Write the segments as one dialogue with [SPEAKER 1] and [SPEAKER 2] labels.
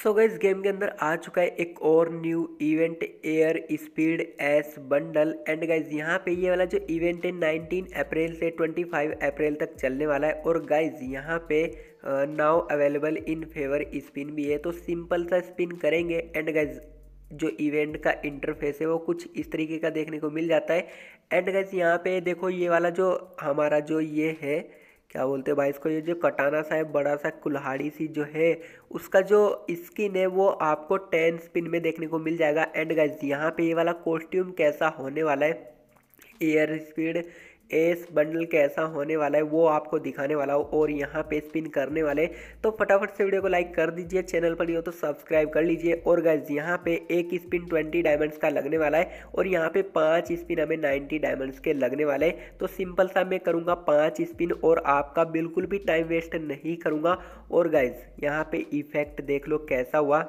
[SPEAKER 1] सो so इस game के अंदर आ चुका है एक और new event air speed S bundle and guys यहाँ पे ये वाला जो इवेंट है 19 अप्रैल से 25 अप्रैल तक चलने वाला है और गाइज यहाँ पे now available in favour spin भी है तो सिंपल सा स्पिन करेंगे एंड गाइज जो इवेंट का इंटरफेस है वो कुछ इस तरीके का देखने को मिल जाता है एंड गाइज यहाँ पे देखो ये वाला जो हमारा जो ये है क्या बोलते हैं भाई इसको ये जो कटाना सा है बड़ा सा कुल्हाड़ी सी जो है उसका जो स्किन है वो आपको टेन स्पिन में देखने को मिल जाएगा एंड गाइज यहाँ पे ये वाला कॉस्ट्यूम कैसा होने वाला है एयर स्पीड एस बंडल कैसा होने वाला है वो आपको दिखाने वाला हो और यहाँ पे स्पिन करने वाले तो फटाफट से वीडियो को लाइक कर दीजिए चैनल पर नहीं हो तो सब्सक्राइब कर लीजिए और गाइज यहाँ पे एक स्पिन ट्वेंटी डायमंड्स का लगने वाला है और यहाँ पे पाँच स्पिन हमें नाइन्टी डायमंड्स के लगने वाले हैं तो सिंपल सा मैं करूँगा पाँच स्पिन और आपका बिल्कुल भी टाइम वेस्ट नहीं करूँगा और गाइज यहाँ पे इफेक्ट देख लो कैसा हुआ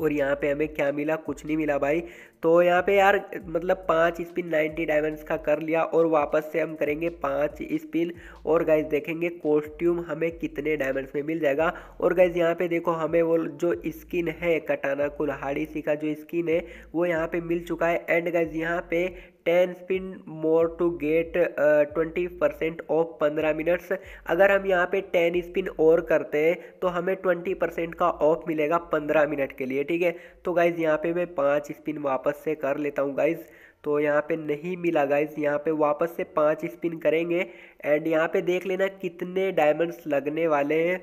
[SPEAKER 1] और यहाँ पे हमें क्या मिला कुछ नहीं मिला भाई तो यहाँ पे यार मतलब पाँच स्पिन 90 डायमंड्स का कर लिया और वापस से हम करेंगे पाँच स्पिन और गाइज देखेंगे कॉस्ट्यूम हमें कितने डायमंड्स में मिल जाएगा और गाइज यहाँ पे देखो हमें वो जो स्किन है कटाना कुल्हाड़ी सी का जो स्किन है वो यहाँ पे मिल चुका है एंड गाइज यहाँ पे ten spin more to get twenty percent off पंद्रह मिनट्स अगर हम यहाँ पे टेन स्पिन और करते हैं तो हमें ट्वेंटी परसेंट का ऑफ मिलेगा पंद्रह मिनट के लिए ठीक है तो गाइज यहाँ पे मैं पाँच स्पिन वापस वापस से कर लेता हूँ गाइज़ तो यहाँ पे नहीं मिला गाइज यहाँ पे वापस से पांच स्पिन करेंगे एंड यहाँ पे देख लेना कितने डायमंड्स लगने वाले हैं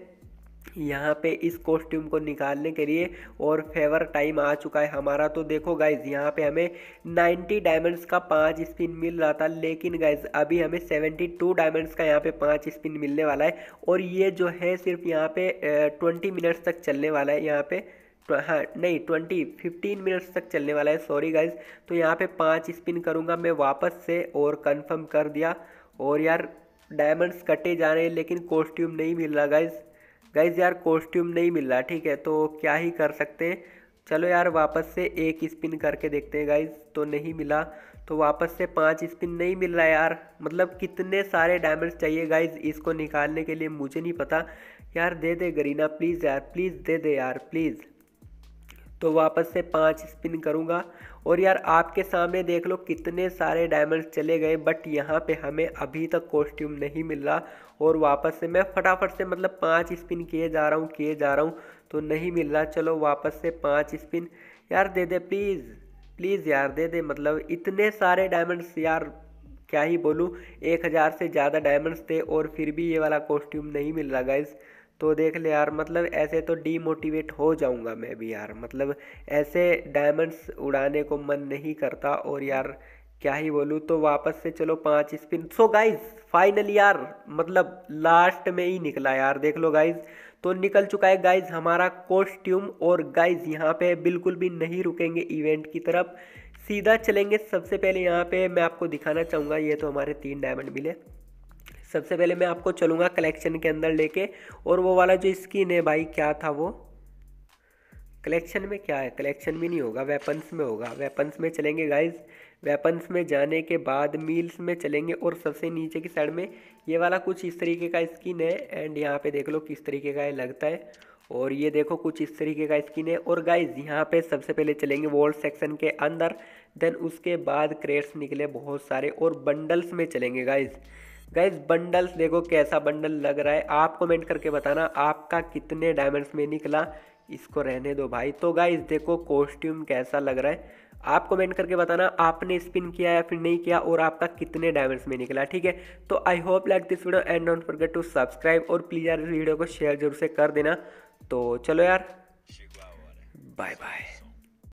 [SPEAKER 1] यहाँ पे इस कॉस्ट्यूम को निकालने के लिए और फेवर टाइम आ चुका है हमारा तो देखो गाइज यहाँ पे हमें 90 डायमंड्स का पांच स्पिन मिल रहा था लेकिन गाइज अभी हमें 72 डायमंड्स का यहाँ पे पांच स्पिन मिलने वाला है और ये जो है सिर्फ यहाँ पे 20 मिनट्स तक चलने वाला है यहाँ पे हाँ नहीं ट्वेंटी फिफ्टीन मिनट्स तक चलने वाला है सॉरी गाइज तो यहाँ पे पाँच स्पिन करूँगा मैं वापस से और कंफर्म कर दिया और यार डायमंड्स कटे जा रहे हैं लेकिन कॉस्ट्यूम नहीं मिल रहा गाइज गाइज यार कॉस्ट्यूम नहीं मिल रहा ठीक है तो क्या ही कर सकते हैं चलो यार वापस से एक स्पिन करके देखते हैं गाइज तो नहीं मिला तो वापस से पाँच स्पिन नहीं मिल रहा यार मतलब कितने सारे डायमंड्स चाहिए गाइज इसको निकालने के लिए मुझे नहीं पता यार दे दे गरीना प्लीज़ यार प्लीज़ दे दे यार प्लीज़ तो वापस से पाँच स्पिन करूँगा और यार आपके सामने देख लो कितने सारे डायमंड्स चले गए बट यहाँ पे हमें अभी तक कॉस्ट्यूम नहीं मिल रहा और वापस से मैं फटाफट से मतलब पाँच स्पिन किए जा रहा हूँ किए जा रहा हूँ तो नहीं मिल रहा चलो वापस से पाँच स्पिन यार दे दे प्लीज़ प्लीज़ यार दे दे मतलब इतने सारे डायमंड्स यार क्या ही बोलूँ एक हज़ार से ज़्यादा डायमंड्स थे और फिर भी ये वाला कॉस्ट्यूम नहीं मिल रहा गाइज़ तो देख ले यार मतलब ऐसे तो डीमोटिवेट हो जाऊंगा मैं भी यार मतलब ऐसे डायमंड्स उड़ाने को मन नहीं करता और यार क्या ही बोलूँ तो वापस से चलो पाँच स्पिन सो गाइज फाइनल यार मतलब लास्ट में ही निकला यार देख लो गाइज तो निकल चुका है गाइज हमारा कॉस्ट्यूम और गाइज यहाँ पे बिल्कुल भी नहीं रुकेंगे इवेंट की तरफ सीधा चलेंगे सबसे पहले यहाँ पे मैं आपको दिखाना चाहूँगा ये तो हमारे तीन डायमंड मिले सबसे पहले मैं आपको चलूँगा कलेक्शन के अंदर लेके और वो वाला जो स्किन है भाई क्या था वो कलेक्शन में क्या है कलेक्शन में नहीं होगा वेपन्स में होगा वेपन्स में चलेंगे गाइज वेपन्स में जाने के बाद मील्स में चलेंगे और सबसे नीचे की साइड में ये वाला कुछ इस तरीके का स्किन है एंड यहाँ पे देख लो किस तरीके का ये लगता है और ये देखो कुछ इस तरीके का स्किन है और गाइज यहाँ पे सबसे पहले चलेंगे वॉल सेक्शन के अंदर देन उसके बाद क्रेट्स निकले बहुत सारे और बंडल्स में चलेंगे गाइज़ गाइज बंडल्स देखो कैसा बंडल लग रहा है आप कमेंट करके बताना आपका कितने डायमंड्स में निकला इसको रहने दो भाई तो गाइज देखो कॉस्ट्यूम कैसा लग रहा है आप कमेंट करके बताना आपने स्पिन किया या फिर नहीं किया और आपका कितने डायमंड्स में निकला ठीक है तो I hope like this video and don't forget to subscribe और प्लीज़ यार इस वीडियो को शेयर जरूर से कर देना तो चलो यार बाय बाय